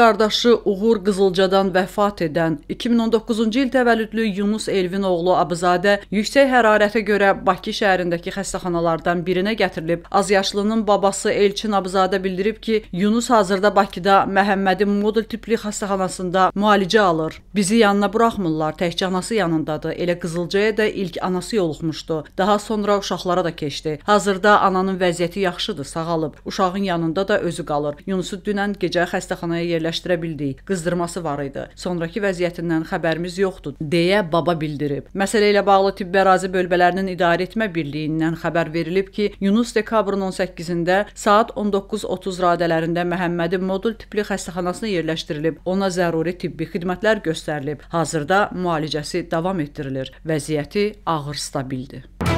Qardaşı Uğur Qızılcadan vəfat edən 2019-cu il təvəllüdlü Yunus Elvin oğlu Abızadə yüksək hərarətə görə Bakı şəhərindəki xəstəxanalardan birinə gətirilib. Azyaşlının babası Elçin Abızadə bildirib ki, Yunus hazırda Bakıda Məhəmmədi Modul tipli xəstəxanasında müalicə alır. Bizi yanına buraxmırlar, təkcə anası yanındadır. Elə Qızılcaya da ilk anası yoluxmuşdu. Daha sonra uşaqlara da keçdi. Hazırda ananın vəziyyəti yaxşıdır, sağalıb. Uşağın yanında da özü qalır. Yunusu dünən gecə xəstəxanaya yerləşdirildi yerləşdirə bildik. Qızdırması var idi. Sonrakı vəziyyətindən xəbərimiz yoxdur deyə baba bildirib. Məsələ ilə bağlı tibb ərazi bölgələrinin idarəetmə birliyindən xəbər verilib ki, Yunus dekabrın 18-də saat 19:30 radələrində Məhəmmədin modul tipli xəstəxanasına yerləşdirilib. Ona zəruri tibbi xidmətlər göstərilib. Hazırda müalicəsi davam etdirilir. Vəziyyəti ağır stabildir.